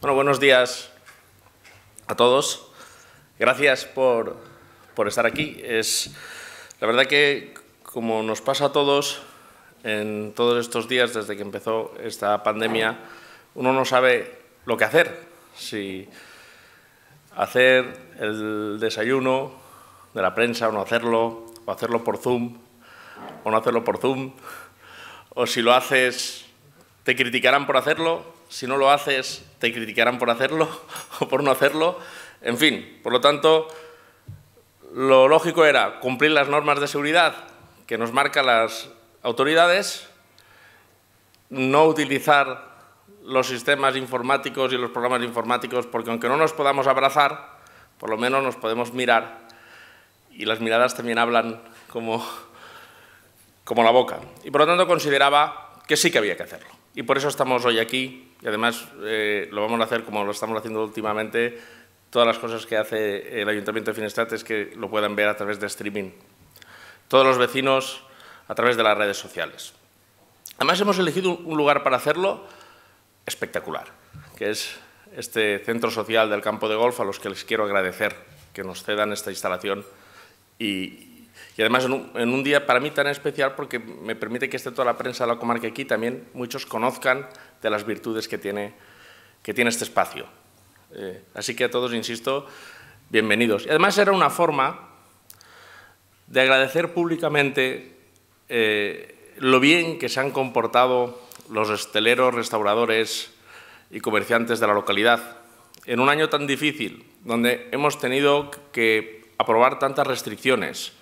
Bueno, buenos días a todos. Gracias por, por, estar aquí. Es la verdad que, como nos pasa a todos en todos estos días desde que empezó esta pandemia, uno no sabe lo que hacer. Si hacer el desayuno de la prensa o no hacerlo, o hacerlo por Zoom o no hacerlo por Zoom, o si lo haces, te criticarán por hacerlo si no lo haces te criticarán por hacerlo o por no hacerlo. En fin, por lo tanto, lo lógico era cumplir las normas de seguridad que nos marcan las autoridades, no utilizar los sistemas informáticos y los programas informáticos, porque aunque no nos podamos abrazar, por lo menos nos podemos mirar y las miradas también hablan como, como la boca. Y por lo tanto consideraba que sí que había que hacerlo. Y por eso estamos hoy aquí y además eh, lo vamos a hacer como lo estamos haciendo últimamente. Todas las cosas que hace el Ayuntamiento de Finestrat es que lo puedan ver a través de streaming. Todos los vecinos a través de las redes sociales. Además hemos elegido un lugar para hacerlo espectacular, que es este centro social del campo de golf a los que les quiero agradecer que nos cedan esta instalación y, y además en un, en un día para mí tan especial porque me permite que esté toda la prensa de la comarca aquí, también muchos conozcan de las virtudes que tiene, que tiene este espacio. Eh, así que a todos, insisto, bienvenidos. Y además era una forma de agradecer públicamente eh, lo bien que se han comportado los esteleros, restauradores y comerciantes de la localidad en un año tan difícil, donde hemos tenido que aprobar tantas restricciones.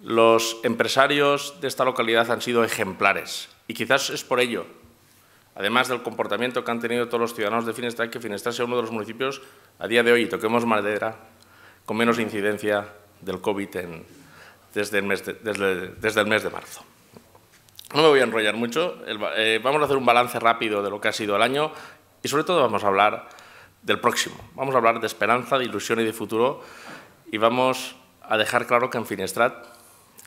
Los empresarios de esta localidad han sido ejemplares y quizás es por ello además del comportamiento que han tenido todos los ciudadanos de Finestrat, que Finestrat sea uno de los municipios a día de hoy, toquemos madera, con menos incidencia del COVID desde, el mes de, marzo. No me voy a enrollar mucho, eh, vamos a hacer un balance rápido de lo que ha sido el año y sobre todo vamos a hablar del próximo. Vamos a hablar de esperanza, de ilusión y de futuro y vamos a dejar claro que en Finestrat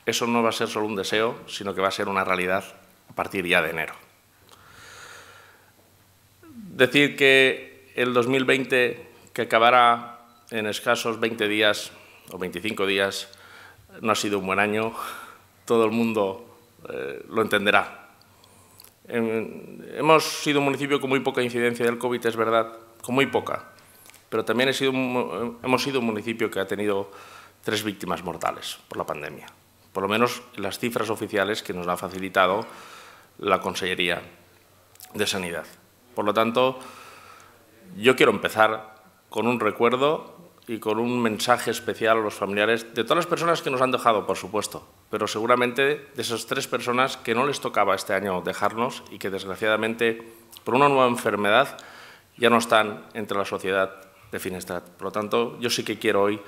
eso no va a ser solo un deseo, sino que va a ser una realidad a partir ya de enero decir que el 2020, que acabará en escasos 20 días o 25 días, no ha sido un buen año, todo el mundo eh, lo entenderá. hemos sido un municipio con muy poca incidencia del COVID, es verdad, con muy poca, pero también hemos sido un municipio que ha tenido tres víctimas mortales por la pandemia, por lo menos las cifras oficiales que nos ha facilitado la Consellería de Sanidad. Por lo tanto, yo quiero empezar con un recuerdo y con un mensaje especial a los familiares de todas las personas que nos han dejado, por supuesto, pero seguramente de esas tres personas que no les tocaba este año dejarnos y que desgraciadamente por una nueva enfermedad ya no están entre la sociedad de Finestrat. Por lo tanto, yo sí que quiero hoy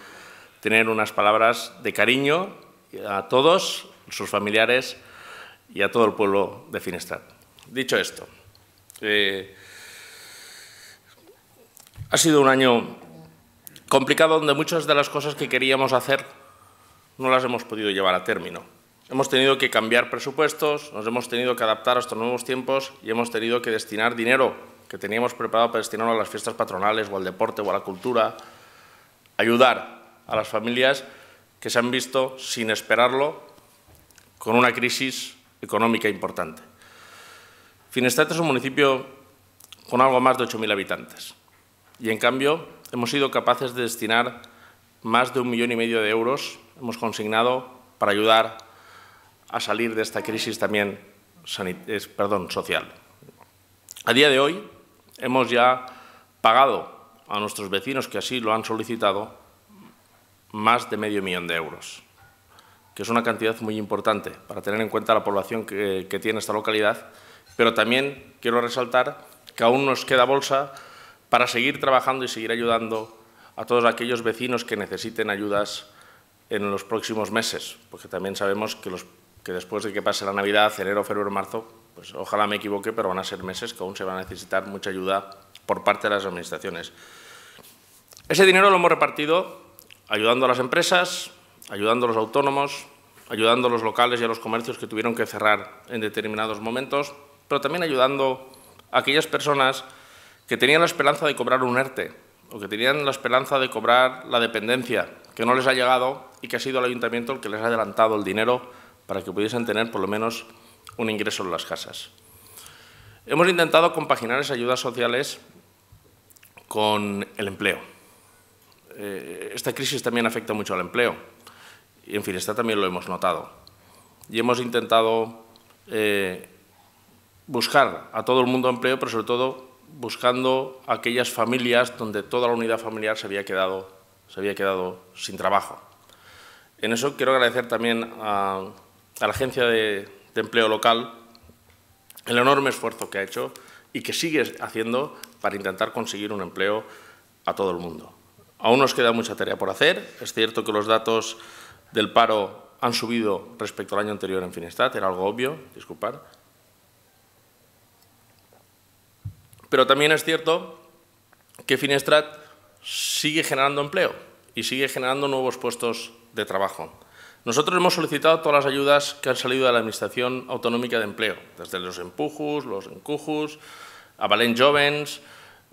tener unas palabras de cariño a todos sus familiares y a todo el pueblo de Finestrat. Dicho esto, eh, ha sido un año complicado donde muchas de las cosas que queríamos hacer no las hemos podido llevar a término. Hemos tenido que cambiar presupuestos, nos hemos tenido que adaptar a estos nuevos tiempos y hemos tenido que destinar dinero que teníamos preparado para destinarlo a las fiestas patronales o al deporte o a la cultura, ayudar a las familias que se han visto, sin esperarlo, con una crisis económica importante. Finestrat es un municipio con algo más de 8.000 habitantes y, en cambio, hemos sido capaces de destinar más de un millón y medio de euros, hemos consignado para ayudar a salir de esta crisis también perdón, social. A día de hoy hemos ya pagado a nuestros vecinos que así lo han solicitado más de medio millón de euros, que es una cantidad muy importante para tener en cuenta la población que tiene esta localidad pero también quiero resaltar que aún nos queda bolsa para seguir trabajando y seguir ayudando a todos aquellos vecinos que necesiten ayudas en los próximos meses, porque también sabemos que, después de que pase la Navidad, enero, febrero, marzo, pues ojalá me equivoque, pero van a ser meses que aún se va a necesitar mucha ayuda por parte de las administraciones. Ese dinero lo hemos repartido ayudando a las empresas, ayudando a los autónomos, ayudando a los locales y a los comercios que tuvieron que cerrar en determinados momentos, pero también ayudando a aquellas personas que tenían la esperanza de cobrar un ERTE o que tenían la esperanza de cobrar la dependencia, que no les ha llegado y que ha sido el ayuntamiento el que les ha adelantado el dinero para que pudiesen tener por lo menos un ingreso en las casas. Hemos intentado compaginar esas ayudas sociales con el empleo. Eh, esta crisis también afecta mucho al empleo y, en fin, esta también lo hemos notado. Y hemos intentado eh, buscar a todo el mundo empleo, pero sobre todo buscando aquellas familias donde toda la unidad familiar se había quedado, se había quedado sin trabajo. En eso quiero agradecer también a, la Agencia de, de Empleo Local el enorme esfuerzo que ha hecho y que sigue haciendo para intentar conseguir un empleo a todo el mundo. Aún nos queda mucha tarea por hacer. Es cierto que los datos del paro han subido respecto al año anterior en Finestad, era algo obvio, disculpar, Pero también es cierto que Finestrat sigue generando empleo y sigue generando nuevos puestos de trabajo. Nosotros hemos solicitado todas las ayudas que han salido de la Administración Autonómica de Empleo, desde los empujus, los encujus, Valen Jovens,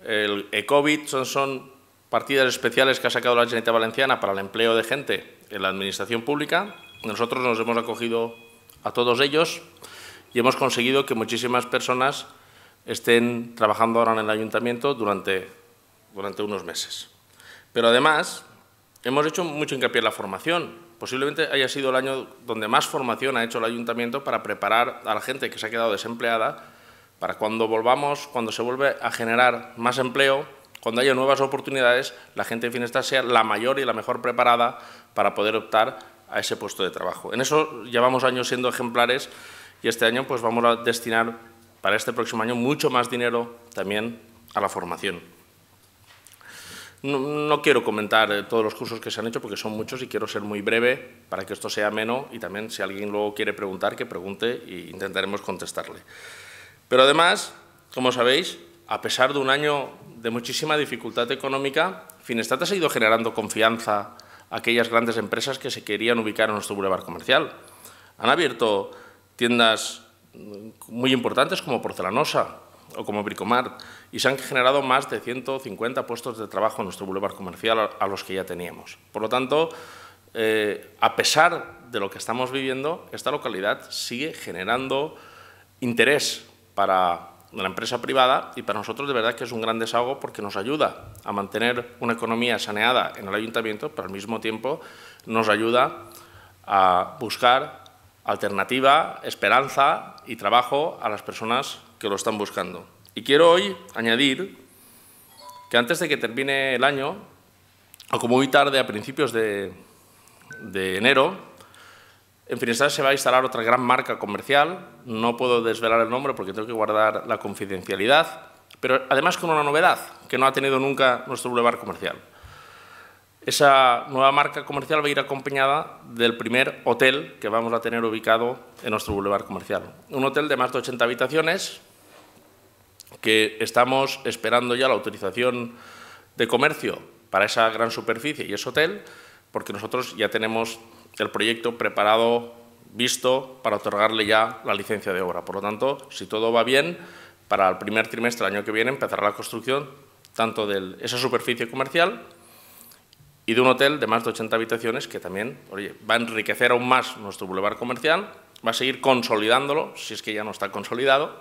el ECOVID, son, son partidas especiales que ha sacado la Generalitat Valenciana para el empleo de gente en la Administración Pública. Nosotros nos hemos acogido a todos ellos y hemos conseguido que muchísimas personas estén trabajando ahora en el ayuntamiento durante, durante unos meses. Pero además, hemos hecho mucho hincapié en la formación. Posiblemente haya sido el año donde más formación ha hecho el ayuntamiento para preparar a la gente que se ha quedado desempleada para cuando volvamos, cuando se vuelve a generar más empleo, cuando haya nuevas oportunidades, la gente de Finestas sea la mayor y la mejor preparada para poder optar a ese puesto de trabajo. En eso llevamos años siendo ejemplares y este año pues vamos a destinar para este próximo año mucho más dinero también a la formación. No, quiero comentar eh, todos los cursos que se han hecho porque son muchos y quiero ser muy breve para que esto sea ameno y también si alguien luego quiere preguntar, que pregunte e intentaremos contestarle. Pero además, como sabéis, a pesar de un año de muchísima dificultad económica, Finestat ha seguido generando confianza a aquellas grandes empresas que se querían ubicar en nuestro Boulevard comercial. Han abierto tiendas muy importantes como Porcelanosa o como Bricomart y se han generado más de 150 puestos de trabajo en nuestro bulevar comercial a los que ya teníamos. Por lo tanto, eh, a pesar de lo que estamos viviendo, esta localidad sigue generando interés para la empresa privada y para nosotros de verdad que es un gran desahogo porque nos ayuda a mantener una economía saneada en el ayuntamiento, pero al mismo tiempo nos ayuda a buscar alternativa, esperanza y trabajo a las personas que lo están buscando. Y quiero hoy añadir que antes de que termine el año, o como muy tarde a principios de, enero, en Finestral se va a instalar otra gran marca comercial. No puedo desvelar el nombre porque tengo que guardar la confidencialidad, pero además con una novedad que no ha tenido nunca nuestro boulevard comercial. Esa nueva marca comercial va a ir acompañada del primer hotel que vamos a tener ubicado en nuestro bulevar comercial. Un hotel de más de 80 habitaciones que estamos esperando ya la autorización de comercio para esa gran superficie y ese hotel, porque nosotros ya tenemos el proyecto preparado, visto, para otorgarle ya la licencia de obra. Por lo tanto, si todo va bien, para el primer trimestre del año que viene empezará la construcción tanto de esa superficie comercial y de un hotel de más de 80 habitaciones que también oye, va a enriquecer aún más nuestro bulevar comercial, va a seguir consolidándolo, si es que ya no está consolidado,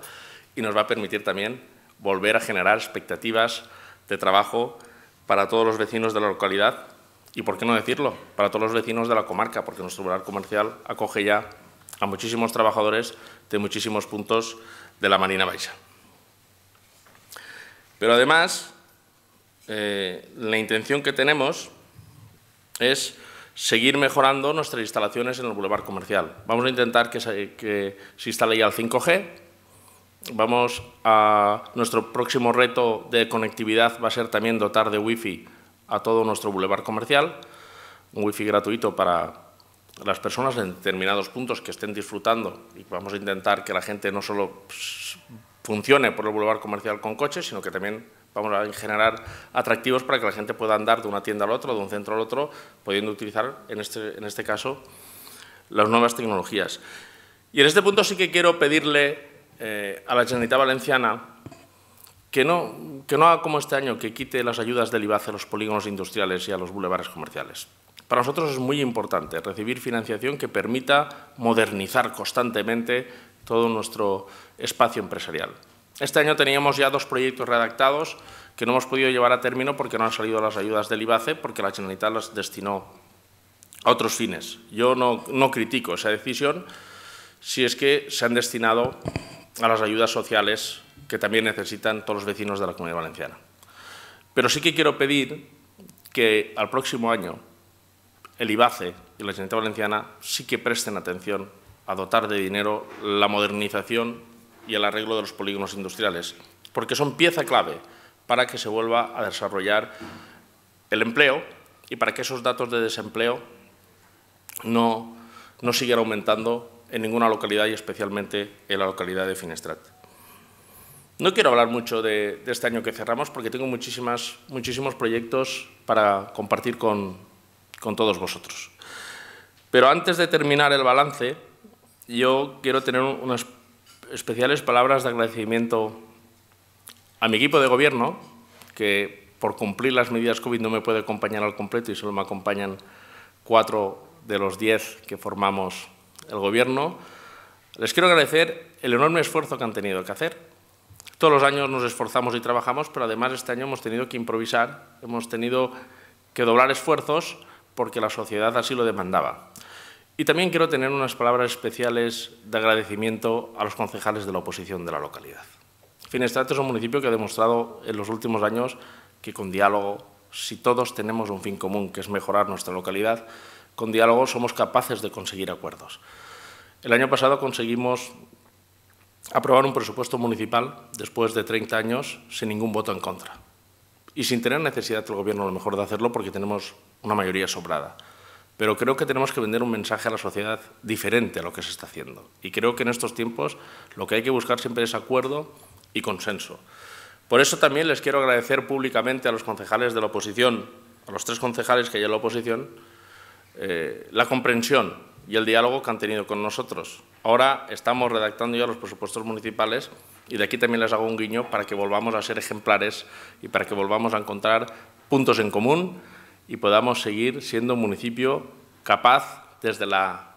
y nos va a permitir también volver a generar expectativas de trabajo para todos los vecinos de la localidad y, por qué no decirlo, para todos los vecinos de la comarca, porque nuestro bulevar comercial acoge ya a muchísimos trabajadores de muchísimos puntos de la Marina Baixa. Pero además, eh, la intención que tenemos es seguir mejorando nuestras instalaciones en el bulevar comercial. Vamos a intentar que se, instale ya el 5G. Vamos a nuestro próximo reto de conectividad va a ser también dotar de wifi a todo nuestro bulevar comercial, un wifi gratuito para las personas en determinados puntos que estén disfrutando y vamos a intentar que la gente no solo pues, funcione por el bulevar comercial con coches, sino que también vamos a generar atractivos para que la gente pueda andar de una tienda al otro, de un centro al otro, pudiendo utilizar, en este, este caso, las nuevas tecnologías. Y en este punto sí que quiero pedirle eh, a la Generalitat Valenciana que no, haga como este año, que quite las ayudas del IVA a los polígonos industriales y a los bulevares comerciales. Para nosotros es muy importante recibir financiación que permita modernizar constantemente todo nuestro espacio empresarial. Este año teníamos ya dos proyectos redactados que no hemos podido llevar a término porque no han salido las ayudas del IBACE, porque la Generalitat las destinó a otros fines. Yo no, critico esa decisión si es que se han destinado a las ayudas sociales que también necesitan todos los vecinos de la Comunidad Valenciana. Pero sí que quiero pedir que al próximo año el IBACE y la Generalitat Valenciana sí que presten atención a dotar de dinero la modernización y el arreglo de los polígonos industriales, porque son pieza clave para que se vuelva a desarrollar el empleo y para que esos datos de desempleo no, no sigan aumentando en ninguna localidad y especialmente en la localidad de Finestrat. No quiero hablar mucho de, este año que cerramos porque tengo muchísimas, muchísimos proyectos para compartir con, con todos vosotros. Pero antes de terminar el balance, yo quiero tener unas especiales palabras de agradecimiento a mi equipo de gobierno, que por cumplir las medidas COVID no me puede acompañar al completo y solo me acompañan cuatro de los diez que formamos el gobierno. Les quiero agradecer el enorme esfuerzo que han tenido que hacer. Todos los años nos esforzamos y trabajamos, pero además este año hemos tenido que improvisar, hemos tenido que doblar esfuerzos porque la sociedad así lo demandaba. Y también quiero tener unas palabras especiales de agradecimiento a los concejales de la oposición de la localidad. Finestrat es un municipio que ha demostrado en los últimos años que con diálogo, si todos tenemos un fin común, que es mejorar nuestra localidad, con diálogo somos capaces de conseguir acuerdos. El año pasado conseguimos aprobar un presupuesto municipal después de 30 años sin ningún voto en contra y sin tener necesidad del Gobierno a lo mejor de hacerlo porque tenemos una mayoría sobrada pero creo que tenemos que vender un mensaje a la sociedad diferente a lo que se está haciendo. Y creo que en estos tiempos lo que hay que buscar siempre es acuerdo y consenso. Por eso también les quiero agradecer públicamente a los concejales de la oposición, a los tres concejales que hay en la oposición, eh, la comprensión y el diálogo que han tenido con nosotros. Ahora estamos redactando ya los presupuestos municipales y de aquí también les hago un guiño para que volvamos a ser ejemplares y para que volvamos a encontrar puntos en común y podamos seguir siendo un municipio capaz, desde la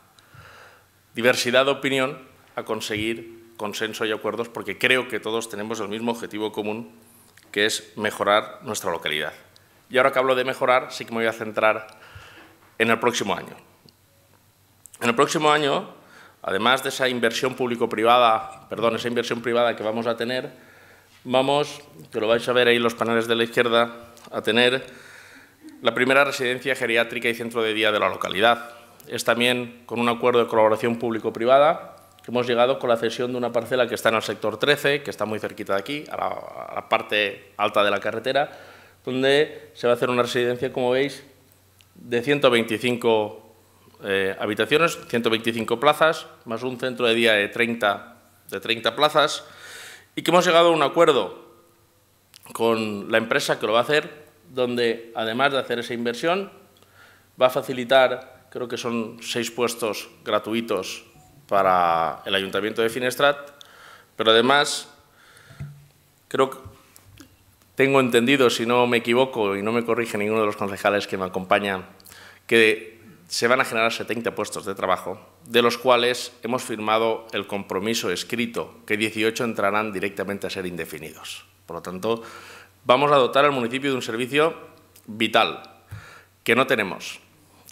diversidad de opinión, a conseguir consenso y acuerdos, porque creo que todos tenemos el mismo objetivo común, que es mejorar nuestra localidad. Y ahora que hablo de mejorar, sí que me voy a centrar en el próximo año. En el próximo año, además de esa inversión público-privada, perdón, esa inversión privada que vamos a tener, vamos, que lo vais a ver ahí los paneles de la izquierda, a tener la primera residencia geriátrica y centro de día de la localidad. Es también con un acuerdo de colaboración público-privada que hemos llegado con la cesión de una parcela que está en el sector 13, que está muy cerquita de aquí, a la, parte alta de la carretera, donde se va a hacer una residencia, como veis, de 125 eh, habitaciones, 125 plazas, más un centro de día de 30, de 30 plazas, y que hemos llegado a un acuerdo con la empresa que lo va a hacer donde además de hacer esa inversión, va a facilitar, creo que son seis puestos gratuitos para el Ayuntamiento de Finestrat, pero además creo tengo entendido, si no me equivoco y no me corrige ninguno de los concejales que me acompañan, que se van a generar 70 puestos de trabajo, de los cuales hemos firmado el compromiso escrito que 18 entrarán directamente a ser indefinidos. Por lo tanto, vamos a dotar al municipio de un servicio vital que no tenemos,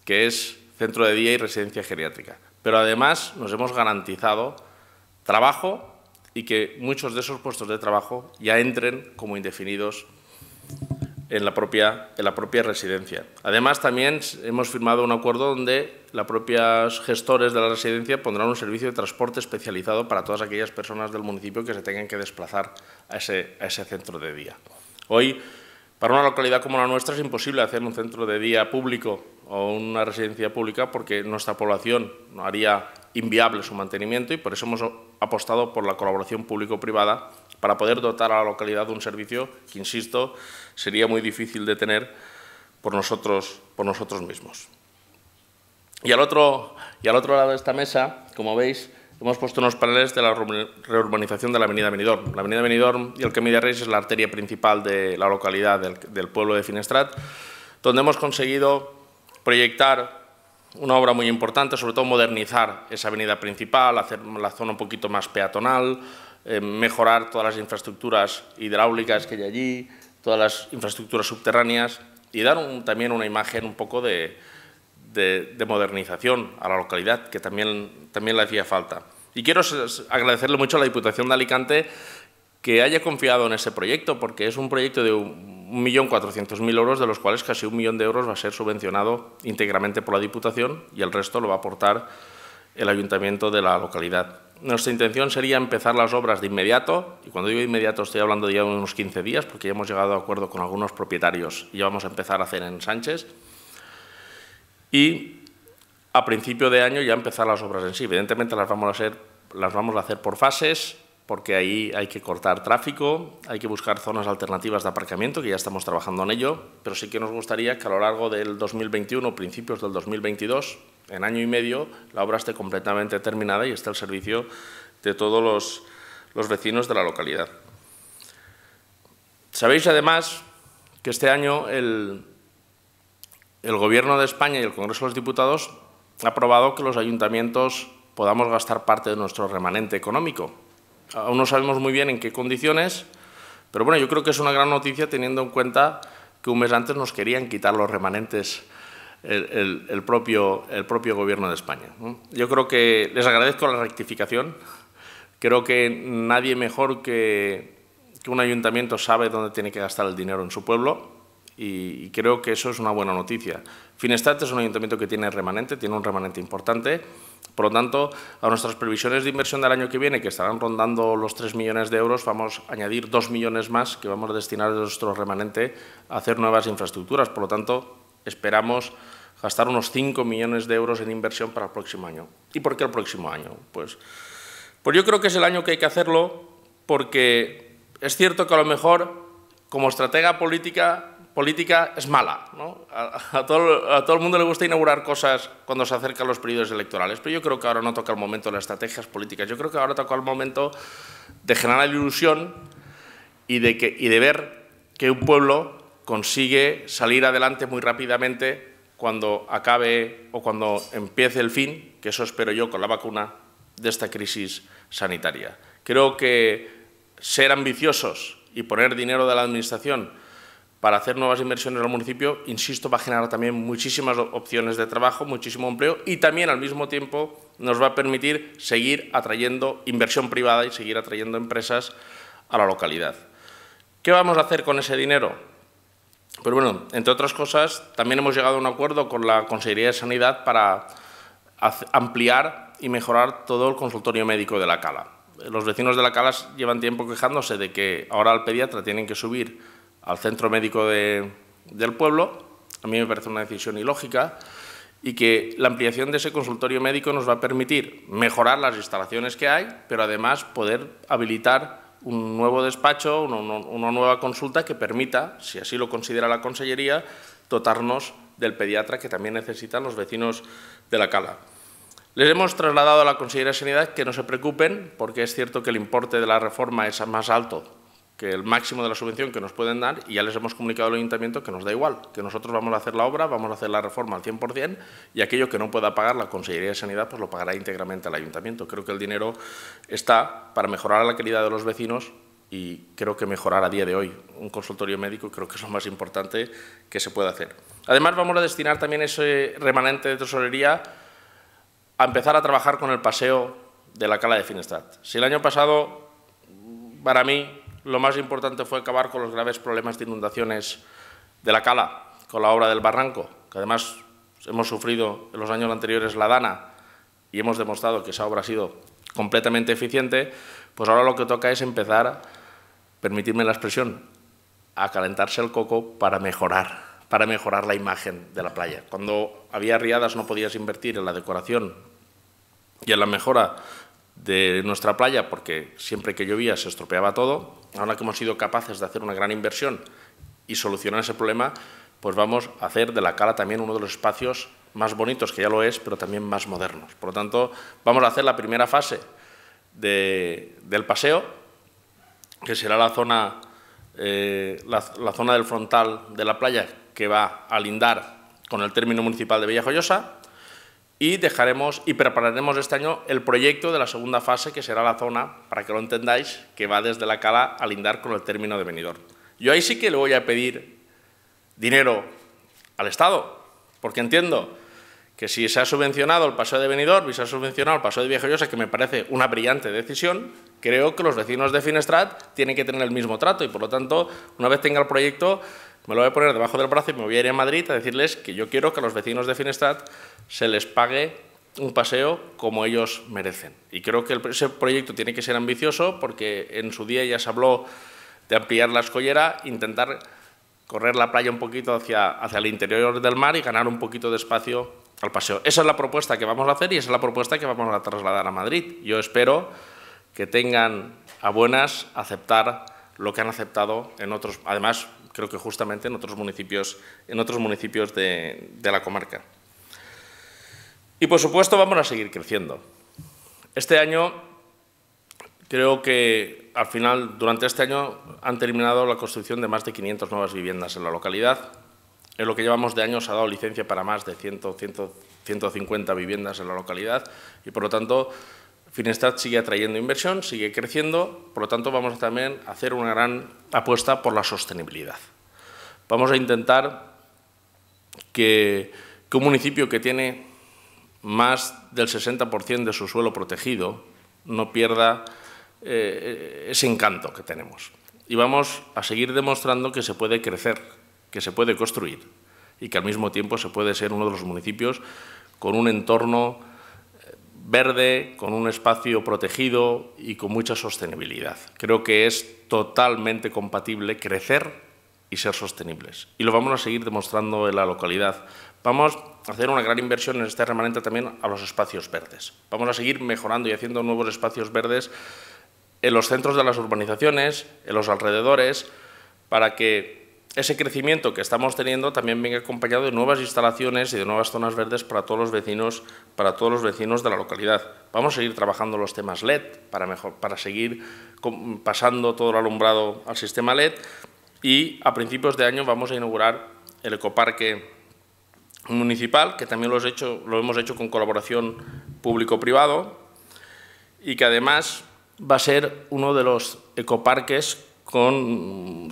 que es centro de día y residencia geriátrica. Pero además nos hemos garantizado trabajo y que muchos de esos puestos de trabajo ya entren como indefinidos en la propia, en la propia residencia. Además, también hemos firmado un acuerdo donde los propios gestores de la residencia pondrán un servicio de transporte especializado para todas aquellas personas del municipio que se tengan que desplazar a ese, a ese centro de día. Hoy, para una localidad como la nuestra es imposible hacer un centro de día público o una residencia pública porque nuestra población no haría inviable su mantenimiento y por eso hemos apostado por la colaboración público-privada para poder dotar a la localidad de un servicio que, insisto, sería muy difícil de tener por nosotros, mismos. Y y al otro lado de esta mesa, como veis, hemos puesto unos paneles de la reurbanización de la avenida Benidorm. La avenida Benidorm y el Camí de Reis es la arteria principal de la localidad del, pueblo de Finestrat, donde hemos conseguido proyectar una obra muy importante, sobre todo modernizar esa avenida principal, hacer la zona un poquito más peatonal, eh, mejorar todas las infraestructuras hidráulicas que hay allí, todas las infraestructuras subterráneas y dar también una imagen un poco de, de, modernización a la localidad, que también, también le hacía falta. Y quiero agradecerle mucho a la Diputación de Alicante que haya confiado en ese proyecto, porque es un proyecto de 1.400.000 euros, de los cuales casi un millón de euros va a ser subvencionado íntegramente por la Diputación y el resto lo va a aportar el ayuntamiento de la localidad. Nuestra intención sería empezar las obras de inmediato, y cuando digo inmediato estoy hablando de ya unos 15 días, porque ya hemos llegado a acuerdo con algunos propietarios y ya vamos a empezar a hacer en Sánchez. Y a principio de año ya empezar las obras en sí. Evidentemente las vamos a hacer, las vamos a hacer por fases, porque ahí hay que cortar tráfico, hay que buscar zonas alternativas de aparcamiento, que ya estamos trabajando en ello, pero sí que nos gustaría que a lo largo del 2021, principios del 2022, en año y medio, la obra esté completamente terminada y esté al servicio de todos los, vecinos de la localidad. Sabéis, además, que este año el, el Gobierno de España y el Congreso de los Diputados ha aprobado que los ayuntamientos podamos gastar parte de nuestro remanente económico. Aún no sabemos muy bien en qué condiciones, pero bueno, yo creo que es una gran noticia teniendo en cuenta que un mes antes nos querían quitar los remanentes el, propio, el propio Gobierno de España. Yo creo que les agradezco la rectificación. Creo que nadie mejor que, un ayuntamiento sabe dónde tiene que gastar el dinero en su pueblo y creo que eso es una buena noticia. Finestat es un ayuntamiento que tiene remanente, tiene un remanente importante. Por lo tanto, a nuestras previsiones de inversión del año que viene, que estarán rondando los 3 millones de euros, vamos a añadir 2 millones más que vamos a destinar a nuestro remanente a hacer nuevas infraestructuras. Por lo tanto, esperamos gastar unos 5 millones de euros en inversión para el próximo año. ¿Y por qué el próximo año? Pues, pues yo creo que es el año que hay que hacerlo porque es cierto que a lo mejor como estratega política política es mala. ¿no? A, todo, el mundo le gusta inaugurar cosas cuando se acercan los periodos electorales, pero yo creo que ahora no toca el momento de las estrategias políticas. Yo creo que ahora toca el momento de generar la ilusión y de, y de ver que un pueblo consigue salir adelante muy rápidamente cuando acabe o cuando empiece el fin, que eso espero yo con la vacuna, de esta crisis sanitaria. Creo que ser ambiciosos y poner dinero de la Administración para hacer nuevas inversiones al municipio, insisto, va a generar también muchísimas opciones de trabajo, muchísimo empleo y también al mismo tiempo nos va a permitir seguir atrayendo inversión privada y seguir atrayendo empresas a la localidad. ¿Qué vamos a hacer con ese dinero? Pero pues bueno, entre otras cosas, también hemos llegado a un acuerdo con la Consejería de Sanidad para ampliar y mejorar todo el consultorio médico de la Cala. Los vecinos de la Cala llevan tiempo quejándose de que ahora al pediatra tienen que subir al centro médico del pueblo, a mí me parece una decisión ilógica, y que la ampliación de ese consultorio médico nos va a permitir mejorar las instalaciones que hay, pero además poder habilitar un nuevo despacho, una, nueva consulta que permita, si así lo considera la Consellería, dotarnos del pediatra que también necesitan los vecinos de la Cala. Les hemos trasladado a la Consellería de Sanidad que no se preocupen, porque es cierto que el importe de la reforma es más alto que el máximo de la subvención que nos pueden dar y ya les hemos comunicado al ayuntamiento que nos da igual, que nosotros vamos a hacer la obra, vamos a hacer la reforma al 100% y aquello que no pueda pagar la Consejería de Sanidad pues lo pagará íntegramente al ayuntamiento. Creo que el dinero está para mejorar la calidad de los vecinos y creo que mejorar a día de hoy un consultorio médico creo que es lo más importante que se puede hacer. Además vamos a destinar también ese remanente de tesorería a empezar a trabajar con el paseo de la Cala de Finestrat Si el año pasado, para mí, lo más importante fue acabar con los graves problemas de inundaciones de la cala, con la obra del barranco, que además hemos sufrido en los años anteriores la dana y hemos demostrado que esa obra ha sido completamente eficiente, pues ahora lo que toca es empezar, permitirme la expresión, a calentarse el coco para mejorar, para mejorar la imagen de la playa. Cuando había riadas no podías invertir en la decoración y en la mejora de nuestra playa, porque siempre que llovía se estropeaba todo. Ahora que hemos sido capaces de hacer una gran inversión y solucionar ese problema, pues vamos a hacer de la cala también uno de los espacios más bonitos, que ya lo es, pero también más modernos. Por lo tanto, vamos a hacer la primera fase del paseo, que será la zona, eh, la, zona del frontal de la playa que va a lindar con el término municipal de Villajoyosa, y dejaremos y prepararemos este año el proyecto de la segunda fase, que será la zona, para que lo entendáis, que va desde la cala a lindar con el término de venidor. Yo ahí sí que le voy a pedir dinero al Estado, porque entiendo que si se ha subvencionado el paseo de Benidorm y se ha subvencionado el paseo de es que me parece una brillante decisión, creo que los vecinos de Finestrat tienen que tener el mismo trato y, por lo tanto, una vez tenga el proyecto, me lo voy a poner debajo del brazo y me voy a ir a Madrid a decirles que yo quiero que a los vecinos de Finestrat se les pague un paseo como ellos merecen. Y creo que ese proyecto tiene que ser ambicioso porque en su día ya se habló de ampliar la escollera, intentar correr la playa un poquito hacia, hacia el interior del mar y ganar un poquito de espacio esa es la propuesta que vamos a hacer y esa es la propuesta que vamos a trasladar a Madrid. Yo espero que tengan a buenas aceptar lo que han aceptado en otros, además creo que justamente en otros municipios, en otros municipios de, de la comarca. Y por supuesto vamos a seguir creciendo. Este año creo que al final, durante este año, han terminado la construcción de más de 500 nuevas viviendas en la localidad, en lo que llevamos de años ha dado licencia para más de 100, 150 viviendas en la localidad y, por lo tanto, Finestad sigue atrayendo inversión, sigue creciendo, por lo tanto, vamos también a hacer una gran apuesta por la sostenibilidad. Vamos a intentar que, un municipio que tiene más del 60% de su suelo protegido no pierda eh, ese encanto que tenemos. Y vamos a seguir demostrando que se puede crecer que se puede construir y que al mismo tiempo se puede ser uno de los municipios con un entorno eh, verde, con un espacio protegido y con mucha sostenibilidad. Creo que es totalmente compatible crecer y ser sostenibles. Y lo vamos a seguir demostrando en la localidad. Vamos a hacer una gran inversión en este remanente también a los espacios verdes. Vamos a seguir mejorando y haciendo nuevos espacios verdes en los centros de las urbanizaciones, en los alrededores, para que ese crecimiento que estamos teniendo también viene acompañado de nuevas instalaciones y de nuevas zonas verdes para todos los vecinos, para todos los vecinos de la localidad. Vamos a seguir trabajando los temas LED para, mejor, para seguir pasando todo el alumbrado al sistema LED y a principios de año vamos a inaugurar el ecoparque municipal, que también lo, lo hemos hecho con colaboración público-privado y que además va a ser uno de los ecoparques con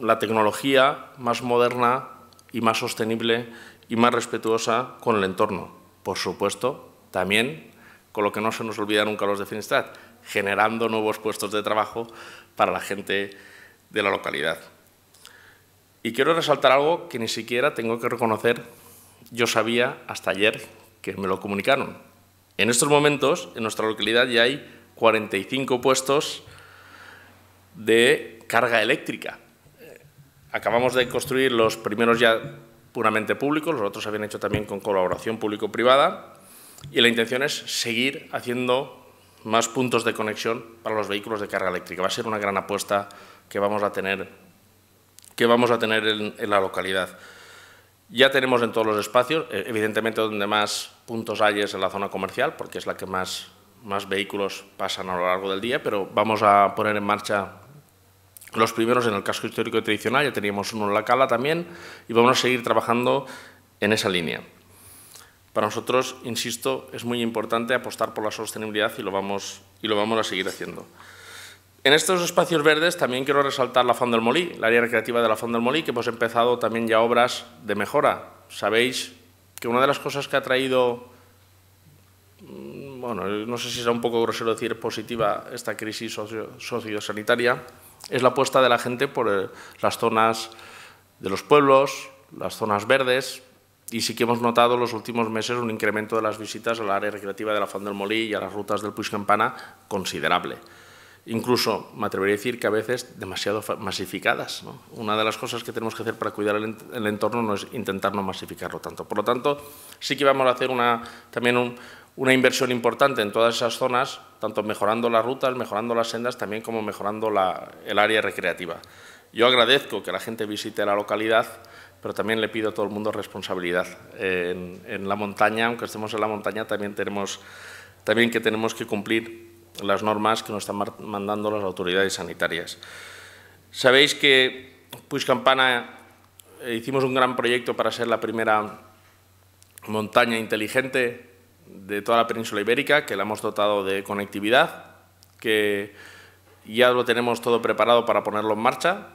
la tecnología más moderna y más sostenible y más respetuosa con el entorno. Por supuesto, también, con lo que no se nos olvida nunca los de Finestrat, generando nuevos puestos de trabajo para la gente de la localidad. Y quiero resaltar algo que ni siquiera tengo que reconocer, yo sabía hasta ayer que me lo comunicaron. En estos momentos, en nuestra localidad ya hay 45 puestos de carga eléctrica Acabamos de construir los primeros ya puramente públicos, los otros se habían hecho también con colaboración público-privada, y la intención es seguir haciendo más puntos de conexión para los vehículos de carga eléctrica. Va a ser una gran apuesta que vamos a tener, que vamos a tener en, la localidad. Ya tenemos en todos los espacios, e, evidentemente donde más puntos hay es en la zona comercial, porque es la que más, más vehículos pasan a lo largo del día, pero vamos a poner en marcha los primeros en el casco histórico tradicional, ya teníamos uno en la cala también, y vamos a seguir trabajando en esa línea. Para nosotros, insisto, es muy importante apostar por la sostenibilidad y lo vamos, y lo vamos a seguir haciendo. En estos espacios verdes también quiero resaltar la Fonda del Molí, la área recreativa de la Fonda del Molí, que hemos empezado también ya obras de mejora. Sabéis que una de las cosas que ha traído, mm, bueno, no sé si será un poco grosero decir positiva esta crisis sociosanitaria, es la apuesta de la gente por eh, las zonas de los pueblos, las zonas verdes, y sí que hemos notado en los últimos meses un incremento de las visitas al área recreativa de la Fond del Molí y a las rutas del Puig Campana considerable. Incluso me atrevería a decir que a veces demasiado masificadas. Una de las cosas que tenemos que hacer para cuidar el entorno no es intentar no masificarlo tanto. Por lo tanto, sí que vamos a hacer una, también un, una inversión importante en todas esas zonas, tanto mejorando las rutas, mejorando las sendas, también como mejorando el área recreativa. Yo agradezco que la gente visite la localidad, pero también le pido a todo el mundo responsabilidad. En, la montaña, aunque estemos en la montaña, también tenemos que tenemos que cumplir las normas que nos están mandando las autoridades sanitarias. Sabéis que Puig Campana eh, hicimos un gran proyecto para ser la primera montaña inteligente de toda la península ibérica, que la hemos dotado de conectividad, que ya lo tenemos todo preparado para ponerlo en marcha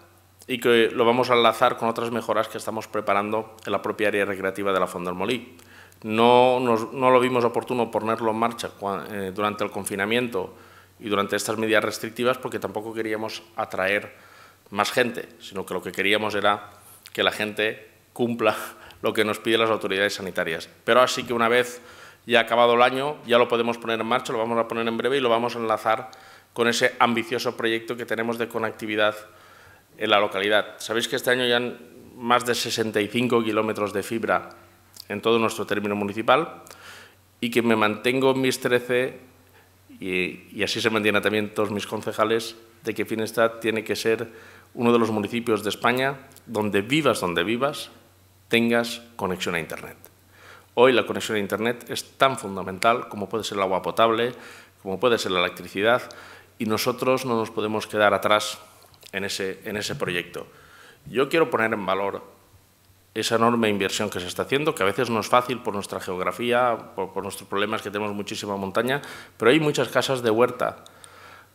y que lo vamos a enlazar con otras mejoras que estamos preparando en la propia área recreativa de la Fonda del Molí. No, no lo vimos oportuno ponerlo en marcha eh, durante el confinamiento y durante estas medidas restrictivas porque tampoco queríamos atraer más gente, sino que lo que queríamos era que la gente cumpla lo que nos piden las autoridades sanitarias. Pero así que una vez ya acabado el año, ya lo podemos poner en marcha, lo vamos a poner en breve y lo vamos a enlazar con ese ambicioso proyecto que tenemos de conectividad en la localidad. Sabéis que este año ya han más de 65 kilómetros de fibra en todo nuestro término municipal y que me mantengo en mis 13, y, y así se mantienen también todos mis concejales, de que Finestad tiene que ser uno de los municipios de España donde vivas donde vivas, tengas conexión a Internet. Hoy la conexión a Internet es tan fundamental como puede ser el agua potable, como puede ser la electricidad, y nosotros no nos podemos quedar atrás en ese, en ese proyecto. Yo quiero poner en valor esa enorme inversión que se está haciendo, que a veces no es fácil por nuestra geografía, por, nuestros problemas que tenemos muchísima montaña, pero hay muchas casas de huerta,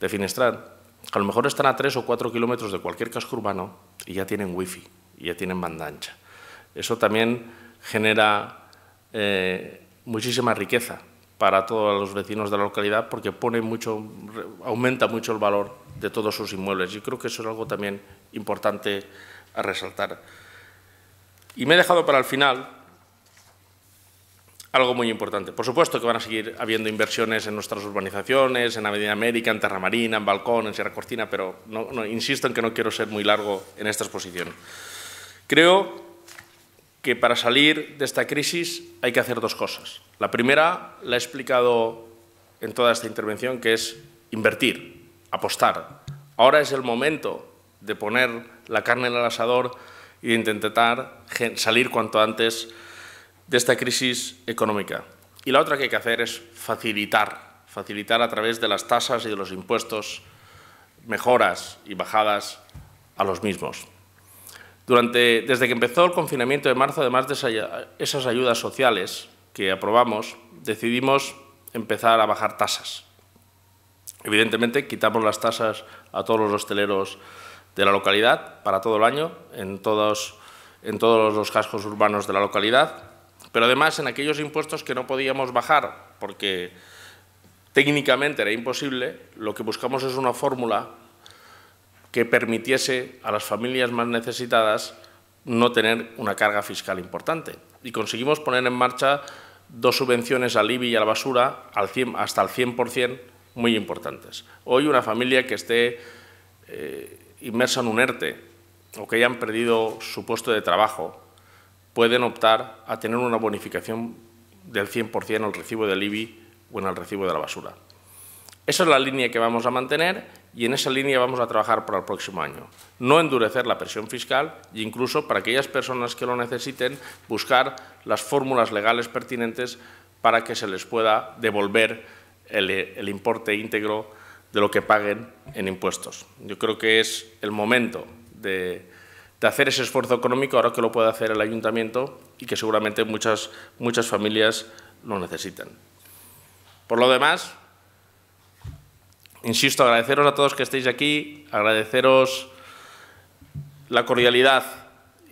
de Finestrat, que a lo mejor están a tres o cuatro kilómetros de cualquier casco urbano y ya tienen wifi, ya tienen banda ancha. Eso también genera eh, muchísima riqueza para todos los vecinos de la localidad porque pone mucho, aumenta mucho el valor de todos sus inmuebles. Y creo que eso es algo también importante a resaltar. Y me he dejado para el final algo muy importante. Por supuesto que van a seguir habiendo inversiones en nuestras urbanizaciones, en Avenida América, en Terra en Balcón, en Sierra Cortina, pero no, insisto en que no quiero ser muy largo en esta exposición. Creo que para salir de esta crisis hay que hacer dos cosas. La primera la he explicado en toda esta intervención, que es invertir, apostar. Ahora es el momento de poner la carne en el asador y intentar salir cuanto antes de esta crisis económica. Y la otra que hay que hacer es facilitar, facilitar a través de las tasas y de los impuestos mejoras y bajadas a los mismos desde que empezó el confinamiento de marzo, además de esas ayudas sociales que aprobamos, decidimos empezar a bajar tasas. Evidentemente, quitamos las tasas a todos los hosteleros de la localidad para todo el año, en todos los cascos urbanos de la localidad, pero además en aquellos impuestos que no podíamos bajar, porque técnicamente era imposible, lo que buscamos es una fórmula que permitiese a las familias más necesitadas no tener una carga fiscal importante. Y conseguimos poner en marcha dos subvenciones al IBI y a la basura hasta el 100% muy importantes. Hoy una familia que esté eh, inmersa en un ERTE o que hayan perdido su puesto de trabajo pueden optar a tener una bonificación del 100% en el recibo del IBI o en el recibo de la basura. Esa es la línea que vamos a mantener y en esa línea vamos a trabajar para el próximo año. No endurecer la presión fiscal e incluso para aquellas personas que lo necesiten buscar las fórmulas legales pertinentes para que se les pueda devolver el, importe íntegro de lo que paguen en impuestos. Yo creo que es el momento de, hacer ese esfuerzo económico ahora que lo puede hacer el ayuntamiento y que seguramente muchas, muchas familias lo necesitan. Por lo demás, insisto, agradeceros a todos que estéis aquí, agradeceros la cordialidad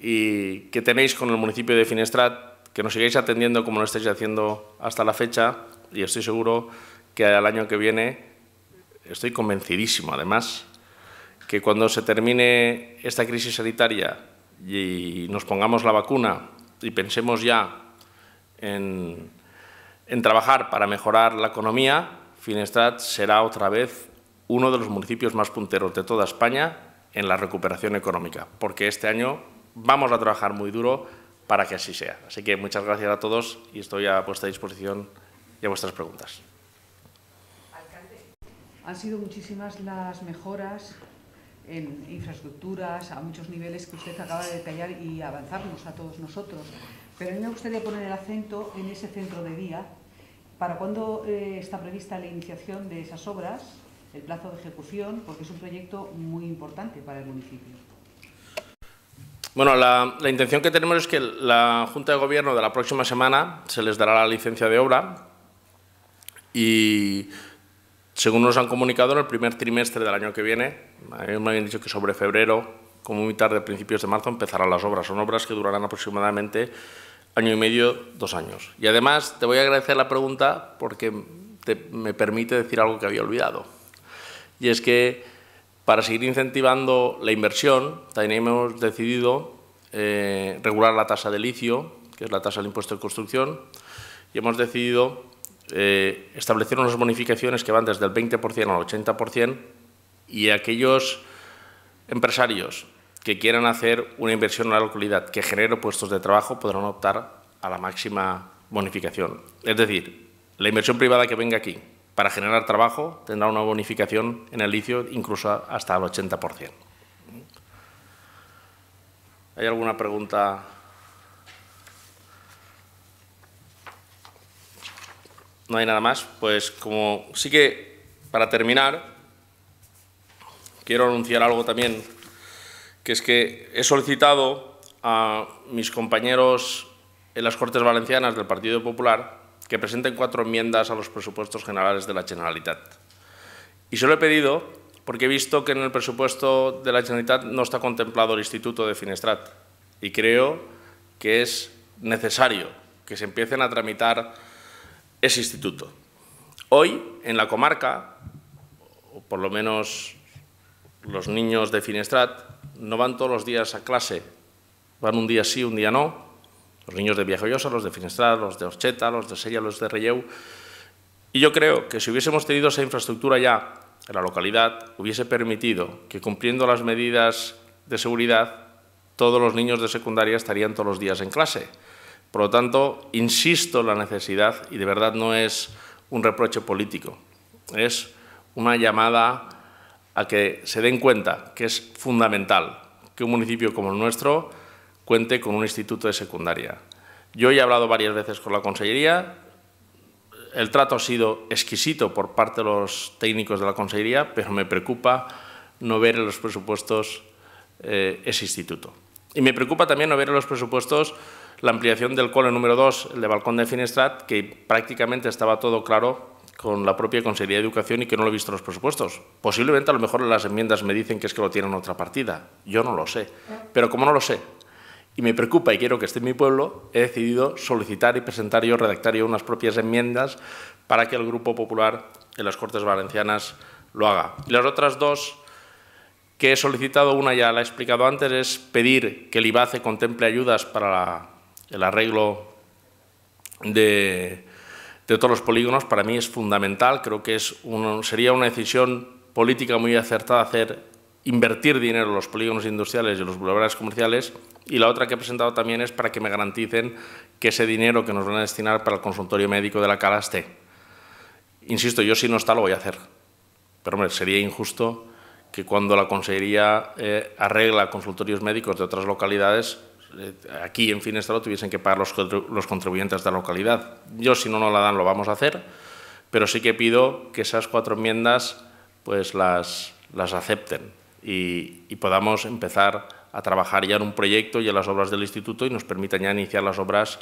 y que tenéis con el municipio de Finestrat, que nos sigáis atendiendo como lo estáis haciendo hasta la fecha y estoy seguro que al año que viene, estoy convencidísimo además, que cuando se termine esta crisis sanitaria y nos pongamos la vacuna y pensemos ya en trabajar para mejorar la economía, Finestrat será otra vez uno de los municipios más punteros de toda España en la recuperación económica, porque este año vamos a trabajar muy duro para que así sea. Así que muchas gracias a todos y estoy a vuestra disposición y a vuestras preguntas. Han sido muchísimas las mejoras en infraestructuras a muchos niveles que usted acaba de detallar y avanzarnos a todos nosotros. Pero a mí me gustaría poner el acento en ese centro de día ¿Para cuándo eh, está prevista la iniciación de esas obras? ¿El plazo de ejecución? Porque es un proyecto muy importante para el municipio. Bueno, la, intención que tenemos es que la Junta de Gobierno de la próxima semana se les dará la licencia de obra y según nos han comunicado, en el primer trimestre del año que viene, eh, me habían dicho que sobre febrero, como muy tarde, principios de marzo, empezarán las obras. Son obras que durarán aproximadamente año y medio, dos años. Y además te voy a agradecer la pregunta porque me permite decir algo que había olvidado. Y es que para seguir incentivando la inversión, también hemos decidido eh, regular la tasa de licio, que es la tasa del impuesto de construcción, y hemos decidido eh, establecer unas bonificaciones que van desde el 20% al 80% y aquellos empresarios que quieran hacer una inversión en la localidad que genere puestos de trabajo podrán optar a la máxima bonificación. Es decir, la inversión privada que venga aquí para generar trabajo tendrá una bonificación en el licio incluso hasta el 80%. ¿Hay alguna pregunta? No hay nada más. Pues como sí que para terminar, quiero anunciar algo también que es que he solicitado a mis compañeros en las Cortes Valencianas del Partido Popular que presenten cuatro enmiendas a los presupuestos generales de la Generalitat. Y se lo he pedido porque he visto que en el presupuesto de la Generalitat no está contemplado el Instituto de Finestrat y creo que es necesario que se empiecen a tramitar ese instituto. Hoy, en la comarca, o por lo menos los niños de Finestrat, no van todos los días a clase, van un día sí, un día no, los niños de Villajoyosa, los de Finestral, los de Orcheta, los de Sella, los de Relleu. Y yo creo que si hubiésemos tenido esa infraestructura ya en la localidad, hubiese permitido que cumpliendo las medidas de seguridad, todos los niños de secundaria estarían todos los días en clase. Por lo tanto, insisto en la necesidad, y de verdad no es un reproche político, es una llamada a que se den cuenta que es fundamental que un municipio como el nuestro cuente con un instituto de secundaria. Yo he hablado varias veces con la Consellería, el trato ha sido exquisito por parte de los técnicos de la Consellería, pero me preocupa no ver en los presupuestos eh, ese instituto. Y me preocupa también no ver en los presupuestos la ampliación del cole número 2, el de Balcón de Finestrat, que prácticamente estaba todo claro con la propia Consejería de Educación y que no lo he visto en los presupuestos. Posiblemente a lo mejor las enmiendas me dicen que es que lo tienen otra partida. Yo no lo sé. Pero como no lo sé y me preocupa y quiero que esté en mi pueblo, he decidido solicitar y presentar yo, redactar yo unas propias enmiendas para que el Grupo Popular en las Cortes Valencianas lo haga. Y las otras dos que he solicitado, una ya la he explicado antes, es pedir que el IBACE contemple ayudas para el arreglo de de todos los polígonos para mí es fundamental. Creo que es sería una decisión política muy acertada hacer invertir dinero en los polígonos industriales y en los bulevares comerciales. Y la otra que he presentado también es para que me garanticen que ese dinero que nos van a destinar para el consultorio médico de la Calaste, esté. Insisto, yo si no está lo voy a hacer. Pero sería injusto que cuando la Consejería eh, arregla consultorios médicos de otras localidades eh, aquí en lo tuviesen que pagar los, contribuyentes de la localidad. Yo, si no nos la dan, lo vamos a hacer, pero sí que pido que esas cuatro enmiendas pues las, las acepten y, podamos empezar a trabajar ya en un proyecto y en las obras del instituto y nos permitan ya iniciar las obras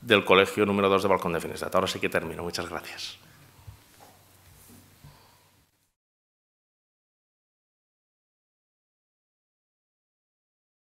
del colegio número 2 de Balcón de Finestra. Ahora sí que termino. Muchas gracias.